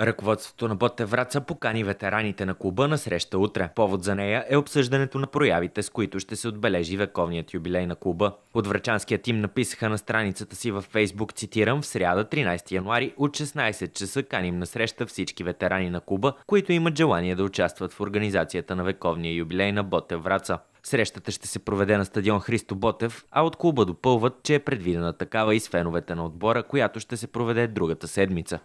Ръководството на Ботте Враца покани ветераните на клуба на среща утре. Повод за нея е обсъждането на проявите, с които ще се отбележи вековният юбилей на клуба. От врачанския тим написаха на страницата си във Фейсбук, цитирам, в сряда 13 януари от 16 часа каним на среща всички ветерани на клуба, които имат желание да участват в организацията на вековния юбилей на Ботте Враца. Срещата ще се проведе на стадион Христо Ботев, а от клуба допълват, че е предвидена такава и с феновете на отбора, която ще се проведе другата седмица.